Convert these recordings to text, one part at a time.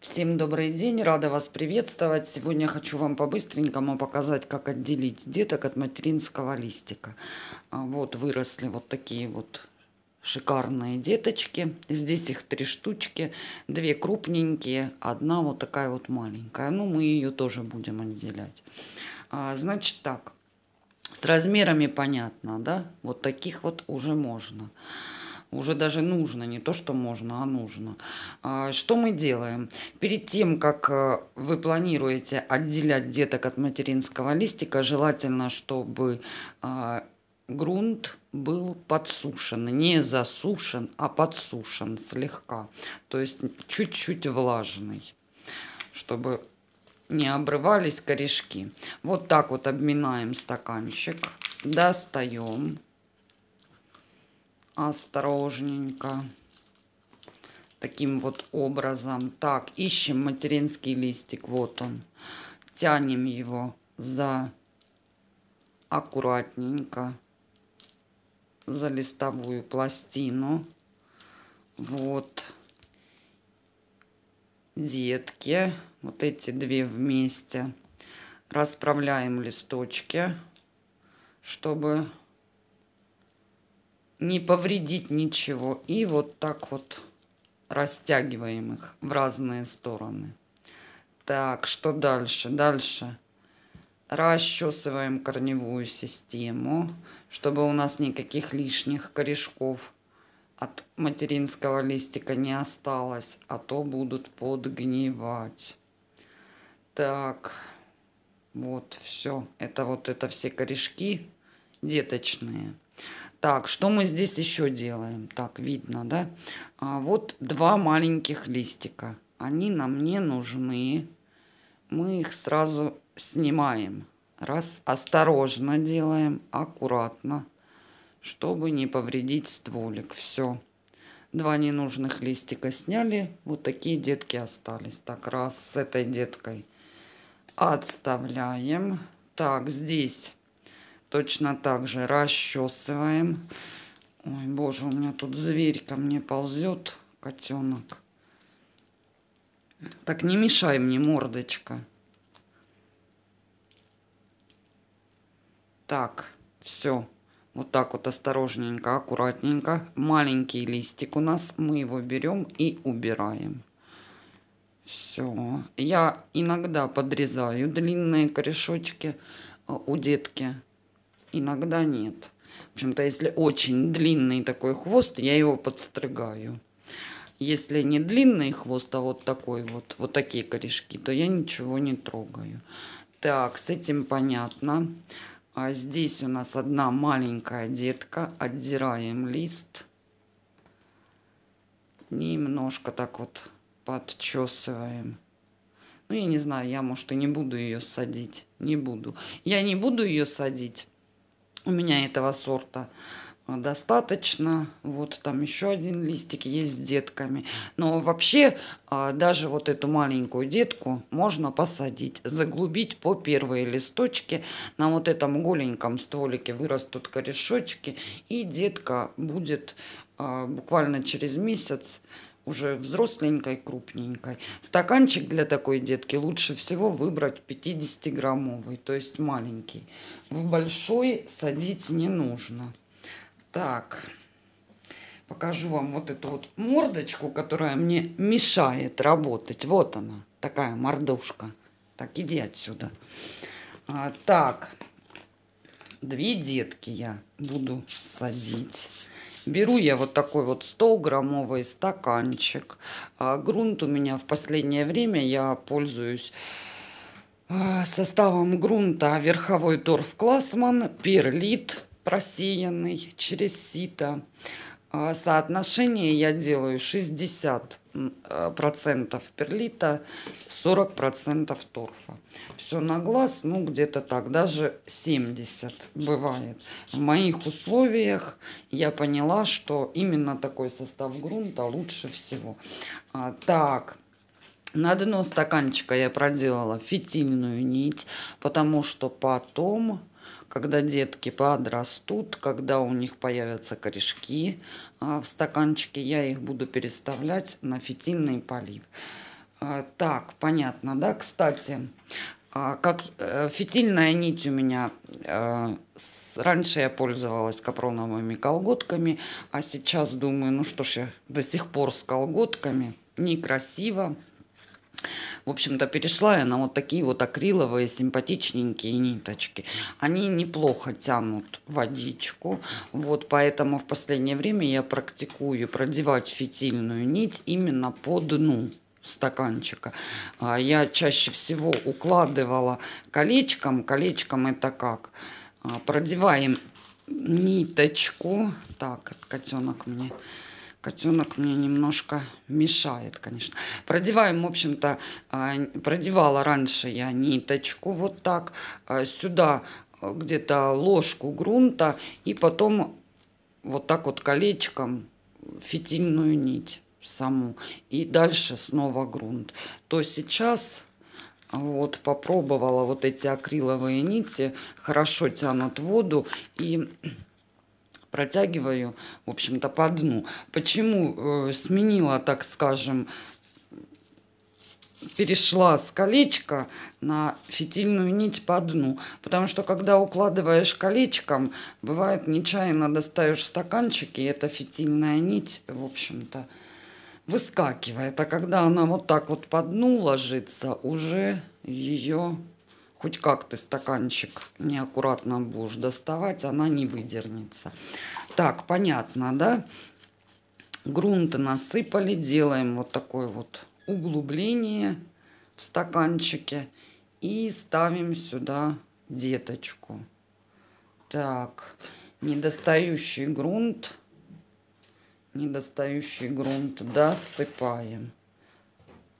Всем добрый день, рада вас приветствовать. Сегодня хочу вам по-быстренькому показать, как отделить деток от материнского листика. А, вот выросли вот такие вот шикарные деточки. Здесь их три штучки, две крупненькие, одна вот такая вот маленькая. Ну, мы ее тоже будем отделять. А, значит так, с размерами понятно, да? Вот таких вот уже можно. Можно уже даже нужно, не то, что можно, а нужно. А, что мы делаем? Перед тем, как э, вы планируете отделять деток от материнского листика, желательно, чтобы а, грунт был подсушен, не засушен, а подсушен слегка, то есть чуть-чуть влажный, чтобы не обрывались корешки. Вот так вот обминаем стаканчик, достаем осторожненько таким вот образом. Так, ищем материнский листик, вот он. Тянем его за аккуратненько за листовую пластину. Вот детки, вот эти две вместе. Расправляем листочки, чтобы не повредить ничего. И вот так вот растягиваем их в разные стороны. Так, что дальше? Дальше расчесываем корневую систему, чтобы у нас никаких лишних корешков от материнского листика не осталось, а то будут подгнивать. Так, вот все. Это вот это все корешки деточные. Так, что мы здесь еще делаем? Так, видно, да? А вот два маленьких листика. Они нам не нужны. Мы их сразу снимаем. Раз, осторожно делаем, аккуратно, чтобы не повредить стволик. Все. Два ненужных листика сняли. Вот такие детки остались. Так, раз с этой деткой отставляем. Так, здесь Точно так же расчесываем. Ой, боже, у меня тут зверь ко мне ползет, котенок. Так не мешай мне, мордочка. Так, все. Вот так вот осторожненько, аккуратненько. Маленький листик у нас. Мы его берем и убираем. Все. Я иногда подрезаю длинные корешочки э, у детки иногда нет. В общем-то, если очень длинный такой хвост, я его подстригаю. Если не длинный хвост, а вот такой вот, вот такие корешки, то я ничего не трогаю. Так, с этим понятно. А здесь у нас одна маленькая детка. Отдираем лист. Немножко так вот подчесываем. Ну, я не знаю, я, может, и не буду ее садить. Не буду. Я не буду ее садить. У меня этого сорта э, достаточно. Вот там еще один листик есть с детками. Но вообще а, даже вот эту маленькую детку можно посадить, заглубить по первые листочки. На вот этом голеньком стволике вырастут корешочки, и детка будет а, буквально через месяц уже взросленькой, крупненькой. Стаканчик для такой детки лучше всего выбрать 50-граммовый, то есть маленький. В большой садить не нужно. Так, покажу вам вот эту вот мордочку, которая мне мешает работать. Вот она, такая мордушка. Так, иди отсюда. А, так, две детки я буду садить. Беру я вот такой вот 100-граммовый стаканчик. А грунт у меня в последнее время я пользуюсь а, составом грунта верховой торф классман, перлит просеянный через сито. А, соотношение я делаю 60% а, перлита, 40% торфа. Все на глаз, ну где-то так, даже 70 бывает. В моих условиях я поняла, что именно такой состав грунта лучше всего. А, так, на дно стаканчика я проделала фитильную нить, потому что потом когда детки подрастут, когда у них появятся корешки а, в стаканчике, я их буду переставлять на фитильный полив. А, так, понятно, да? Кстати, а, как э, фитильная нить у меня. Э, раньше я пользовалась капроновыми колготками, а сейчас думаю, ну что ж я до сих пор с колготками. Некрасиво. В общем-то, перешла я на вот такие вот акриловые симпатичненькие ниточки. Они неплохо тянут водичку, вот поэтому в последнее время я практикую продевать фитильную нить именно по дну стаканчика. А, я чаще всего укладывала колечком. Колечком это как? А, продеваем ниточку. Так, котенок мне котенок мне немножко мешает, конечно. Продеваем, в общем-то, а, продевала раньше я ниточку вот так а, сюда а, где-то ложку грунта и потом вот так вот колечком фитильную нить саму и дальше снова грунт то сейчас вот попробовала вот эти акриловые нити хорошо тянут воду и протягиваю, в общем-то, по дну. Почему э, сменила, так скажем, перешла с колечка на фитильную нить по дну. Потому что когда укладываешь колечком, бывает нечаянно достаешь стаканчик, и эта фитильная нить, в общем-то, выскакивает. А когда она вот так вот по дну ложится, уже ее хоть как то стаканчик неаккуратно будешь доставать, она не выдернется. Так, понятно, да? Грунты насыпали, делаем вот такое вот углубление в стаканчике и ставим сюда деточку. Так, недостающий грунт, недостающий грунт досыпаем.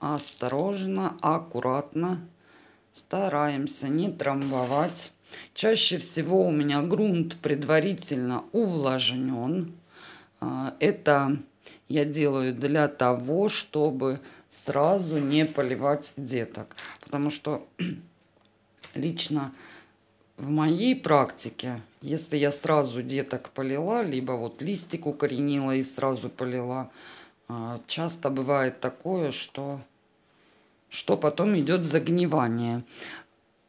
Осторожно, аккуратно стараемся не трамбовать. Чаще всего у меня грунт предварительно увлажнен. А, это я делаю для того, чтобы сразу не поливать деток. Потому что лично в моей практике, если я сразу деток полила, либо вот листик укоренила и сразу полила, а, часто бывает такое, что что потом идет загнивание.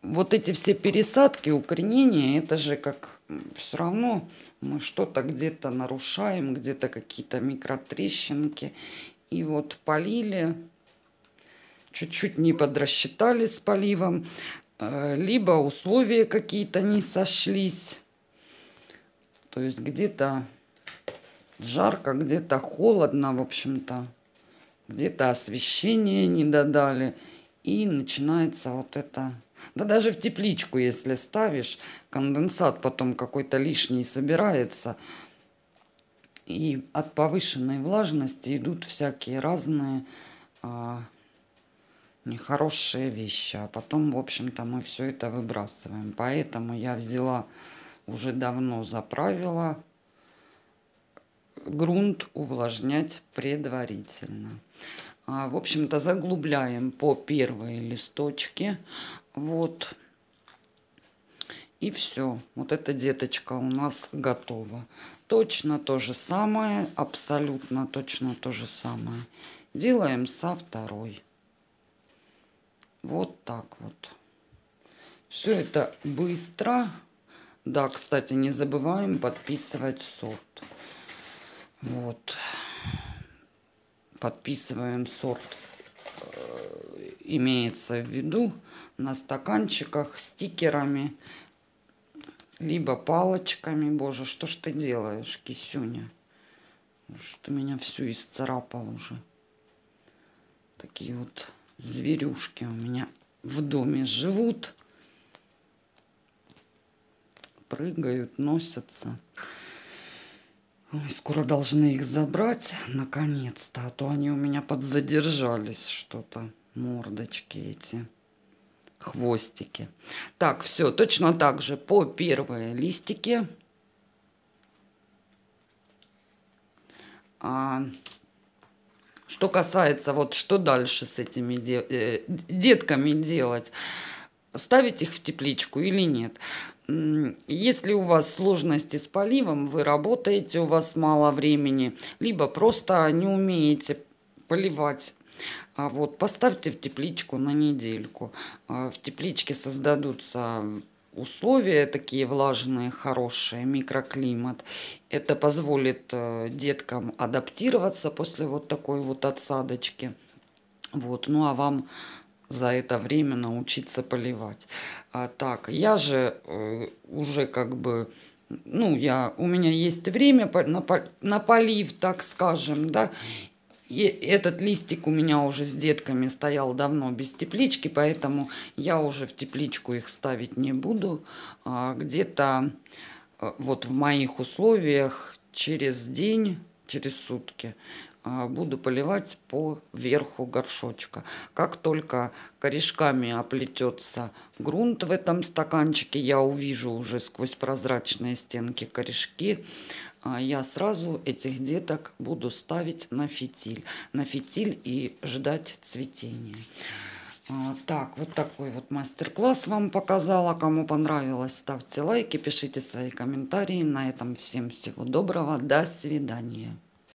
Вот эти все пересадки, укоренения, это же как все равно мы что-то где-то нарушаем, где-то какие-то микротрещинки. И вот полили, чуть-чуть не подрасчитали с поливом, э, либо условия какие-то не сошлись. То есть где-то жарко, где-то холодно, в общем-то где-то освещение не додали. И начинается вот это... Да даже в тепличку, если ставишь, конденсат потом какой-то лишний собирается. И от повышенной влажности идут всякие разные а, нехорошие вещи. А потом, в общем-то, мы все это выбрасываем. Поэтому я взяла уже давно заправила грунт увлажнять предварительно. А, в общем-то, заглубляем по первой листочке. Вот. И все. Вот эта деточка у нас готова. Точно то же самое, абсолютно точно то же самое. Делаем со второй. Вот так вот. Все это быстро. Да, кстати, не забываем подписывать сорт. Вот. Подписываем сорт. Э, имеется в виду на стаканчиках, стикерами, либо палочками. Боже, что ж ты делаешь, кисюня? Что меня всю исцарапал уже. Такие вот зверюшки у меня в доме живут. Прыгают, носятся. Скоро должны их забрать, наконец-то, а то они у меня подзадержались что-то, мордочки эти, хвостики. Так, все, точно так же по первые листики. А, что касается, вот что дальше с этими де э, детками делать, ставить их в тепличку или нет. Если у вас сложности с поливом, вы работаете, у вас мало времени, либо просто не умеете поливать. А вот поставьте в тепличку на недельку. А, в тепличке создадутся условия такие влажные, хорошие, микроклимат. Это позволит э, деткам адаптироваться после вот такой вот отсадочки. Вот, ну а вам за это время научиться поливать. А, так, я же э, уже как бы ну, я, у меня есть время на, на полив, так скажем, да, и этот листик у меня уже с детками стоял давно без теплички, поэтому я уже в тепличку их ставить не буду. А, Где-то э, вот в моих условиях через день, через сутки а, буду поливать по верху горшочка. Как только корешками оплетется грунт в этом стаканчике, я увижу уже сквозь прозрачные стенки корешки, а, я сразу этих деток буду ставить на фитиль. На фитиль и ждать цветения. А, так, вот такой вот мастер-класс вам показала. Кому понравилось, ставьте лайки, пишите свои комментарии. На этом всем всего доброго. До свидания.